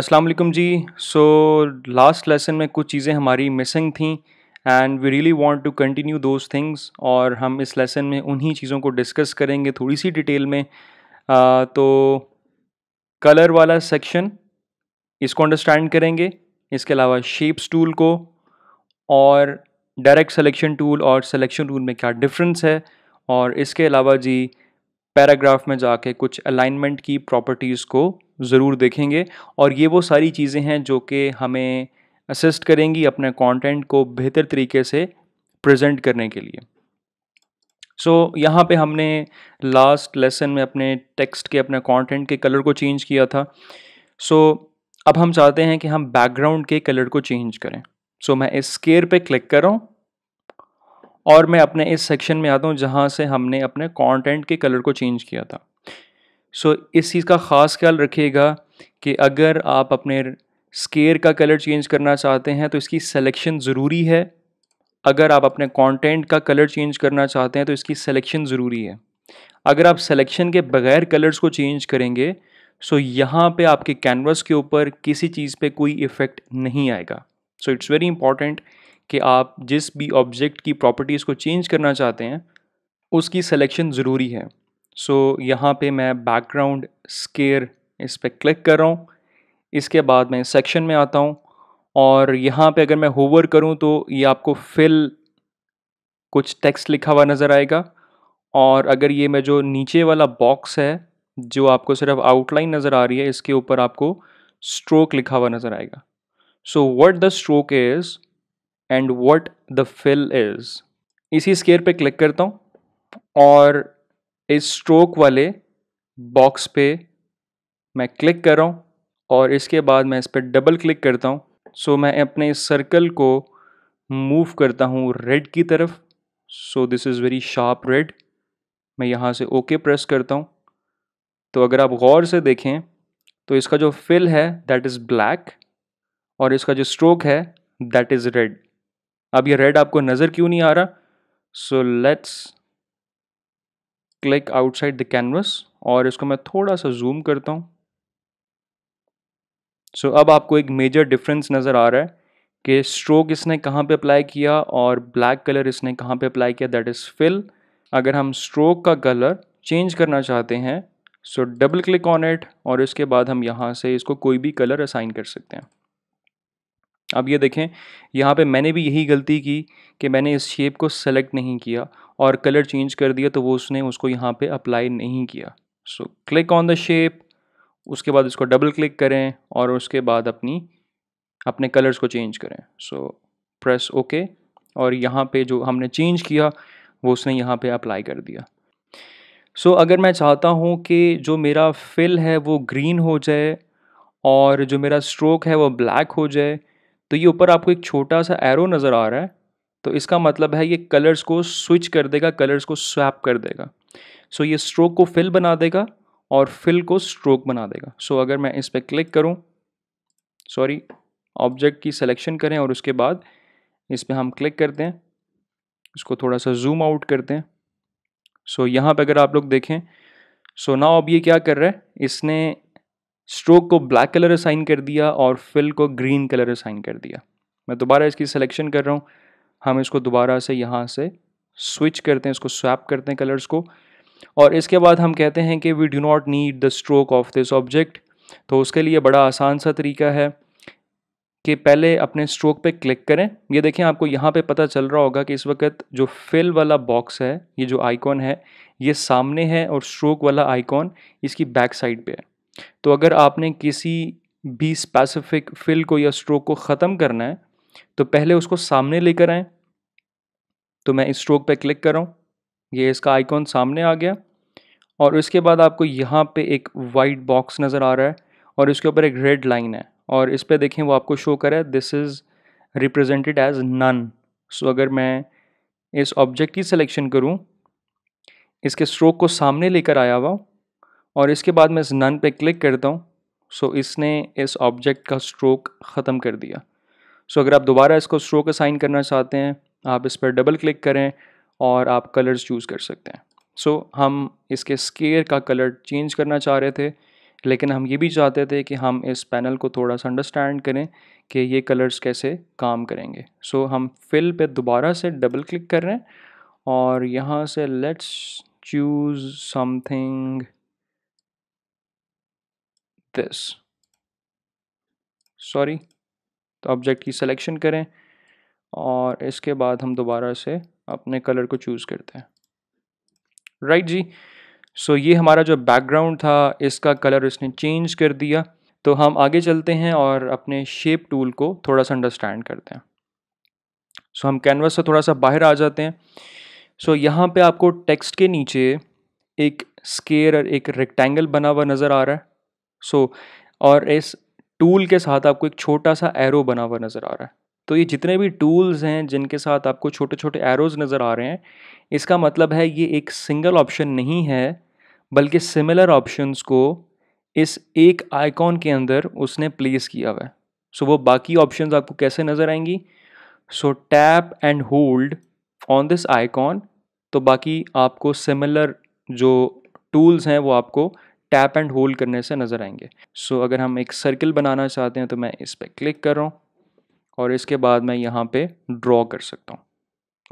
अस्सलाम वालेकुम जी so last lesson में कुछ चीज़ें हमारी मिसिंग थी and we really want to continue those things और हम इस लेसन में उन्हीं चीज़ों को डिस्कस करेंगे थोड़ी सी डिटेल में uh, तो कलर वाला सेक्शन इसको अंडरस्टैंड करेंगे इसके अलावा शेप्स टूल को और डायरेक्ट सेलेक्शन टूल और सेलेक्शन टूल में क्या डिफरेंस है और इसके अलावा जी पैराग्राफ में जाके कुछ अलाइनमेंट की प्रॉपर्टीज़ को ज़रूर देखेंगे और ये वो सारी चीज़ें हैं जो कि हमें असिस्ट करेंगी अपने कंटेंट को बेहतर तरीके से प्रेजेंट करने के लिए सो so, यहाँ पे हमने लास्ट लेसन में अपने टेक्स्ट के अपने कंटेंट के कलर को चेंज किया था सो so, अब हम चाहते हैं कि हम बैकग्राउंड के कलर को चेंज करें सो so, मैं इस स्केयर पे क्लिक कर रहा हूँ और मैं अपने इस सेक्शन में आता हूँ जहाँ से हमने अपने कॉन्टेंट के कलर को चेंज किया था सो so, इस चीज़ का ख़ास ख्याल रखिएगा कि अगर आप अपने स्केयर का कलर चेंज करना चाहते हैं तो इसकी सिलेक्शन ज़रूरी है अगर आप अपने कंटेंट का कलर चेंज करना चाहते हैं तो इसकी सिलेक्शन ज़रूरी है अगर आप सिलेक्शन के बगैर कलर्स को चेंज करेंगे सो so यहाँ पे आपके कैनवस के ऊपर किसी चीज़ पे कोई इफ़ेक्ट नहीं आएगा सो इट्स वेरी इंपॉर्टेंट कि आप जिस भी ऑब्जेक्ट की प्रॉपर्टीज़ को चेंज करना चाहते हैं उसकी सिलेक्शन ज़रूरी है सो so, यहाँ पे मैं बैकग्राउंड स्केयर इस पर क्लिक कर रहा हूँ इसके बाद मैं सेक्शन में आता हूँ और यहाँ पे अगर मैं होवर करूँ तो ये आपको फिल कुछ टेक्स्ट लिखा हुआ नज़र आएगा और अगर ये मैं जो नीचे वाला बॉक्स है जो आपको सिर्फ आउटलाइन नज़र आ रही है इसके ऊपर आपको स्ट्रोक लिखा हुआ नज़र आएगा so what the stroke is and what the fill is इसी स्केयर पे क्लिक करता हूँ और इस स्ट्रोक वाले बॉक्स पे मैं क्लिक कर रहा हूँ और इसके बाद मैं इस पर डबल क्लिक करता हूँ सो मैं अपने इस सर्कल को मूव करता हूँ रेड की तरफ so this is very sharp red मैं यहाँ से ओके okay प्रेस करता हूँ तो अगर आप गौर से देखें तो इसका जो फिल है दैट इज़ ब्लैक और इसका जो स्ट्रोक है दैट इज़ रेड अब ये रेड आपको नज़र क्यों नहीं आ रहा so let's click outside the canvas और इसको मैं थोड़ा सा जूम करता हूँ सो so, अब आपको एक मेजर डिफरेंस नज़र आ रहा है कि स्ट्रोक इसने कहाँ पे अप्लाई किया और ब्लैक कलर इसने कहाँ पे अप्लाई किया दैट इज़ फिल अगर हम स्ट्रोक का कलर चेंज करना चाहते हैं so double click on it और इसके बाद हम यहाँ से इसको कोई भी कलर असाइन कर सकते हैं अब ये देखें यहाँ पे मैंने भी यही गलती की कि मैंने इस शेप को सेलेक्ट नहीं किया और कलर चेंज कर दिया तो वो उसने उसको यहाँ पे अप्लाई नहीं किया so click on the shape उसके बाद इसको डबल क्लिक करें और उसके बाद अपनी अपने कलर्स को चेंज करें सो प्रेस ओके और यहाँ पे जो हमने चेंज किया वो उसने यहाँ पे अप्लाई कर दिया सो so, अगर मैं चाहता हूँ कि जो मेरा फिल है वो ग्रीन हो जाए और जो मेरा स्ट्रोक है वो ब्लैक हो जाए तो ये ऊपर आपको एक छोटा सा एरो नज़र आ रहा है तो इसका मतलब है ये कलर्स को स्विच कर देगा कलर्स को स्वैप कर देगा सो ये स्ट्रोक को फिल बना देगा और फिल को स्ट्रोक बना देगा सो अगर मैं इस पर क्लिक करूँ सॉरी ऑब्जेक्ट की सिलेक्शन करें और उसके बाद इस पर हम क्लिक करते हैं इसको थोड़ा सा जूम आउट करते हैं सो so यहाँ पर अगर आप लोग देखें सो so अब ये क्या कर रहा है इसने स्ट्रोक को ब्लैक कलर असाइन कर दिया और फिल को ग्रीन कलर असाइन कर दिया मैं दोबारा इसकी सिलेक्शन कर रहा हूँ हम इसको दोबारा से यहाँ से स्विच करते हैं इसको स्वैप करते हैं कलर्स को और इसके बाद हम कहते हैं कि we do not need the stroke of this object तो उसके लिए बड़ा आसान सा तरीका है कि पहले अपने स्ट्रोक पे क्लिक करें ये देखें आपको यहाँ पे पता चल रहा होगा कि इस वक्त जो फिल वाला बॉक्स है ये जो आइकॉन है ये सामने है और स्ट्रोक वाला आइकॉन इसकी बैक साइड पे है तो अगर आपने किसी भी स्पेसिफिक फिल को या स्ट्रोक को ख़त्म करना है तो पहले उसको सामने लेकर आएँ तो मैं इस स्ट्रोक पर क्लिक कर रहा हूँ ये इसका आइकॉन सामने आ गया और इसके बाद आपको यहाँ पे एक वाइट बॉक्स नज़र आ रहा है और इसके ऊपर एक रेड लाइन है और इस पर देखें वो आपको शो करे this is represented as none so अगर मैं इस ऑब्जेक्ट की सिलेक्शन करूँ इसके स्ट्रोक को सामने लेकर आया हुआ और इसके बाद मैं इस नन पे क्लिक करता हूँ सो so, इसने इस ऑब्जेक्ट का स्ट्रोक ख़त्म कर दिया सो so, अगर आप दोबारा इसको स्ट्रोक असाइन करना चाहते हैं आप इस पर डबल क्लिक करें और आप कलर्स चूज़ कर सकते हैं सो so, हम इसके स्केयर का कलर चेंज करना चाह रहे थे लेकिन हम ये भी चाहते थे कि हम इस पैनल को थोड़ा सा अंडरस्टैंड करें कि ये कलर्स कैसे काम करेंगे सो so, हम फिल पे दोबारा से डबल क्लिक कर रहे हैं और यहाँ से let's choose something this sorry तो ऑब्जेक्ट की सिलेक्शन करें और इसके बाद हम दोबारा से अपने कलर को चूज़ करते हैं राइट right जी सो so, ये हमारा जो बैकग्राउंड था इसका कलर इसने चेंज कर दिया तो हम आगे चलते हैं और अपने शेप टूल को थोड़ा सा अंडरस्टैंड करते हैं सो so, हम कैनवास से थोड़ा सा बाहर आ जाते हैं सो so, यहाँ पे आपको टेक्स्ट के नीचे एक स्केयर और एक रेक्टेंगल बना हुआ नज़र आ रहा है सो so, और इस टूल के साथ आपको एक छोटा सा एरो बना हुआ नज़र आ रहा है तो ये जितने भी टूल्स हैं जिनके साथ आपको छोटे छोटे एरोज नज़र आ रहे हैं इसका मतलब है ये एक सिंगल ऑप्शन नहीं है बल्कि सिमिलर ऑप्शंस को इस एक आइकॉन के अंदर उसने प्लेस किया हुआ है सो वो बाकी ऑप्शंस आपको कैसे नज़र आएंगी so tap and hold on this icon तो बाकी आपको सिमिलर जो टूल्स हैं वो आपको टैप एंड होल्ड करने से नज़र आएंगे सो so, अगर हम एक सर्किल बनाना चाहते हैं तो मैं इस पर क्लिक कर रहा हूँ और इसके बाद मैं यहाँ पे ड्रॉ कर सकता हूँ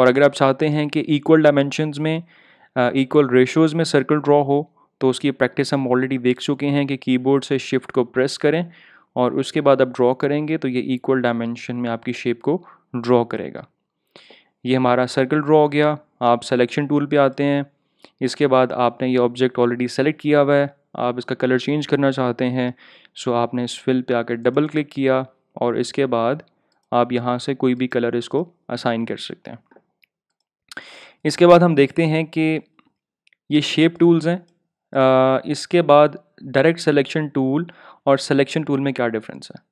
और अगर आप चाहते हैं कि इक्वल डायमेंशनस में इक्वल रेशोज़ में सर्कल ड्रॉ हो तो उसकी प्रैक्टिस हम ऑलरेडी देख चुके हैं कि कीबोर्ड से शिफ्ट को प्रेस करें और उसके बाद आप ड्रॉ करेंगे तो ये इक्वल डायमेंशन में आपकी शेप को ड्रॉ करेगा ये हमारा सर्कल ड्रॉ हो गया आप सेलेक्शन टूल पे आते हैं इसके बाद आपने ये ऑब्जेक्ट ऑलरेडी सेलेक्ट किया हुआ है आप इसका कलर चेंज करना चाहते हैं सो आपने इस फिल पे आकर डबल क्लिक किया और इसके बाद आप यहाँ से कोई भी कलर इसको असाइन कर सकते हैं इसके बाद हम देखते हैं कि ये शेप टूल्स हैं इसके बाद डायरेक्ट सिलेक्शन टूल और सिलेक्शन टूल में क्या डिफरेंस है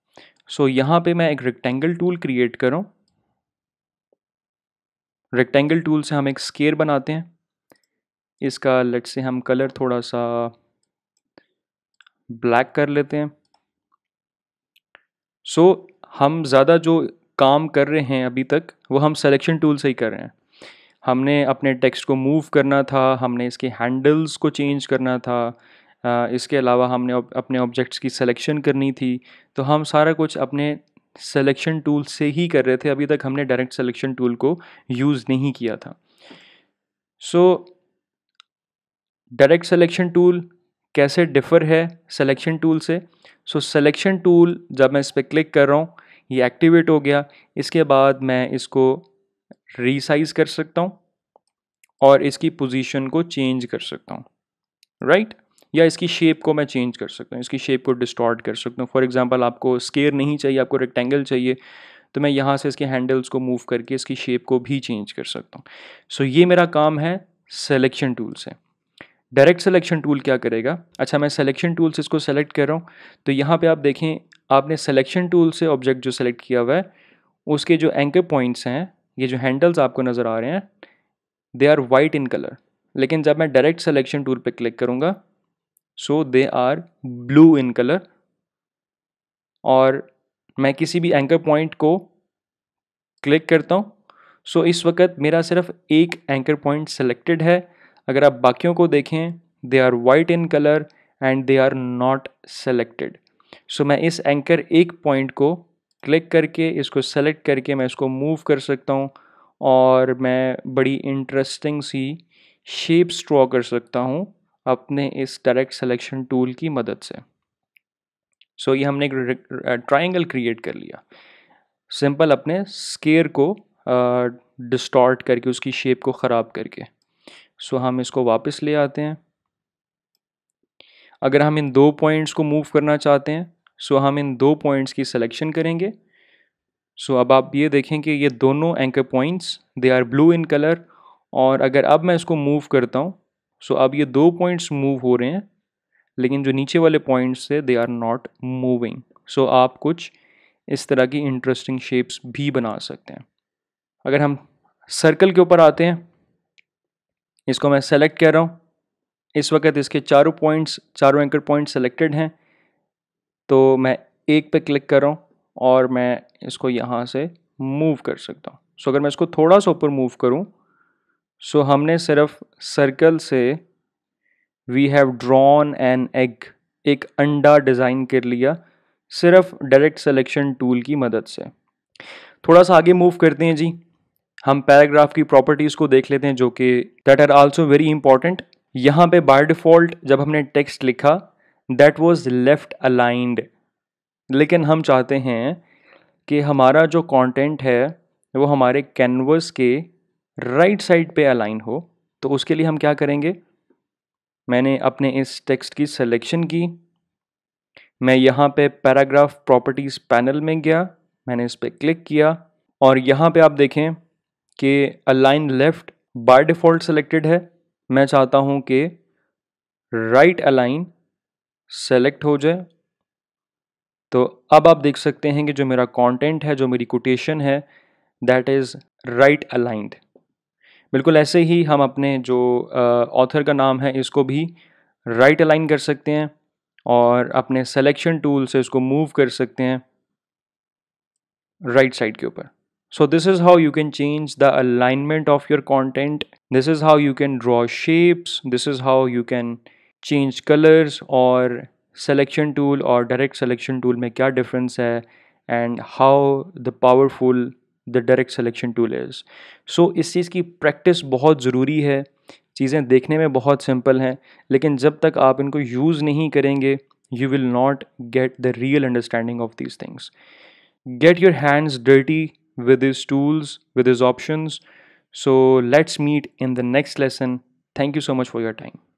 सो so, यहाँ पे मैं एक रेक्टेंगल टूल क्रिएट करूँ रेक्टेंगल टूल से हम एक स्केयर बनाते हैं इसका लट से हम कलर थोड़ा सा ब्लैक कर लेते हैं सो so, हम ज़्यादा जो काम कर रहे हैं अभी तक वो हम सेलेक्शन टूल से ही कर रहे हैं हमने अपने टेक्स्ट को मूव करना था हमने इसके हैंडल्स को चेंज करना था इसके अलावा हमने अपने ऑब्जेक्ट्स की सिलेक्शन करनी थी तो हम सारा कुछ अपने सिलेक्शन टूल से ही कर रहे थे अभी तक हमने डायरेक्ट सिलेक्शन टूल को यूज़ नहीं किया था सो डायरेक्ट सिलेक्शन टूल कैसे डिफ़र है सिलेक्शन टूल से सो सिलेक्शन टूल जब मैं इस पर क्लिक कर रहा हूँ ये एक्टिवेट हो गया इसके बाद मैं इसको रिसाइज़ कर सकता हूँ और इसकी पोजीशन को चेंज कर सकता हूँ राइट right? या इसकी शेप को मैं चेंज कर सकता हूँ इसकी शेप को डिस्टॉर्ट कर सकता हूँ फॉर एग्जांपल आपको स्केयर नहीं चाहिए आपको रेक्टेंगल चाहिए तो मैं यहाँ से इसके हैंडल्स को मूव करके इसकी शेप को भी चेंज कर सकता हूँ सो so, ये मेरा काम है सिलेक्शन टूल से डायरेक्ट सिलेक्शन टूल क्या करेगा अच्छा मैं सिलेक्शन टूल से इसको सेलेक्ट कर रहा हूँ तो यहाँ पे आप देखें आपने सिलेक्शन टूल से ऑब्जेक्ट जो सेलेक्ट किया हुआ है उसके जो एंकर पॉइंट्स हैं ये जो हैंडल्स आपको नज़र आ रहे हैं they are white in colour लेकिन जब मैं डायरेक्ट सिलेक्शन टूल पर क्लिक करूँगा so they are blue in colour और मैं किसी भी एंकर पॉइंट को क्लिक करता हूँ सो so, इस वक्त मेरा सिर्फ एक एंकर पॉइंट सेलेक्टेड है अगर आप बाकियों को देखें they are white in colour and they are not selected so मैं इस एंकर एक पॉइंट को क्लिक करके इसको सेलेक्ट करके मैं इसको मूव कर सकता हूँ और मैं बड़ी इंटरेस्टिंग सी शेप्स ड्रॉ कर सकता हूँ अपने इस डायरेक्ट सेलेक्शन टूल की मदद से सो so, ये हमने एक ट्राइंगल क्रिएट कर लिया सिंपल अपने स्केयर को डिस्टॉर्ट करके उसकी शेप को ख़राब करके सो हम इसको वापस ले आते हैं अगर हम इन दो पॉइंट्स को मूव करना चाहते हैं सो हम इन दो पॉइंट्स की सिलेक्शन करेंगे सो अब आप ये देखें कि ये दोनों anchor points they are blue in colour और अगर अब मैं इसको मूव करता हूँ सो अब ये दो पॉइंट्स मूव हो रहे हैं लेकिन जो नीचे वाले पॉइंट्स थे they are not moving so आप कुछ इस तरह की इंटरेस्टिंग शेप्स भी बना सकते हैं अगर हम सर्कल के ऊपर आते हैं इसको मैं सेलेक्ट कर रहा हूँ इस वक्त इसके चारों पॉइंट्स चारों एंकर पॉइंट सेलेक्टेड हैं तो मैं एक पे क्लिक कर रहा हूँ और मैं इसको यहाँ से मूव कर सकता हूँ सो अगर मैं इसको थोड़ा सा ऊपर मूव करूँ सो हमने सिर्फ सर्कल से we have drawn an egg एक अंडा डिज़ाइन कर लिया सिर्फ डायरेक्ट सेलेक्शन टूल की मदद से थोड़ा सा आगे मूव करते हैं जी हम पैराग्राफ की प्रॉपर्टीज़ को देख लेते हैं जो कि that are also very important यहाँ पे बाय डिफ़ॉल्ट जब हमने टेक्स्ट लिखा दैट वाज लेफ़्ट अलाइंड लेकिन हम चाहते हैं कि हमारा जो कंटेंट है वो हमारे कैनवस के राइट right साइड पे अलाइन हो तो उसके लिए हम क्या करेंगे मैंने अपने इस टेक्स्ट की सिलेक्शन की मैं यहाँ पे पैराग्राफ प्रॉपर्टीज़ पैनल में गया मैंने इस पर क्लिक किया और यहाँ पे आप देखें कि align left by default selected है मैं चाहता हूँ कि राइट अलाइन सेलेक्ट हो जाए तो अब आप देख सकते हैं कि जो मेरा कंटेंट है जो मेरी कोटेशन है दैट इज़ राइट अलाइंड बिल्कुल ऐसे ही हम अपने जो ऑथर uh, का नाम है इसको भी राइट right अलाइन कर सकते हैं और अपने सेलेक्शन टूल से इसको मूव कर सकते हैं राइट right साइड के ऊपर So this is how you can change the alignment of your content. This is how you can draw shapes. This is how you can change colors or selection tool or direct selection tool make क्या difference है and how the powerful the direct selection tool is. So इस चीज़ की practice बहुत ज़रूरी है चीज़ें देखने में बहुत simple हैं लेकिन जब तक आप इनको use नहीं करेंगे you will not get the real understanding of these things. Get your hands dirty with his tools, with his options. So let's meet in the next lesson. Thank you so much for your time.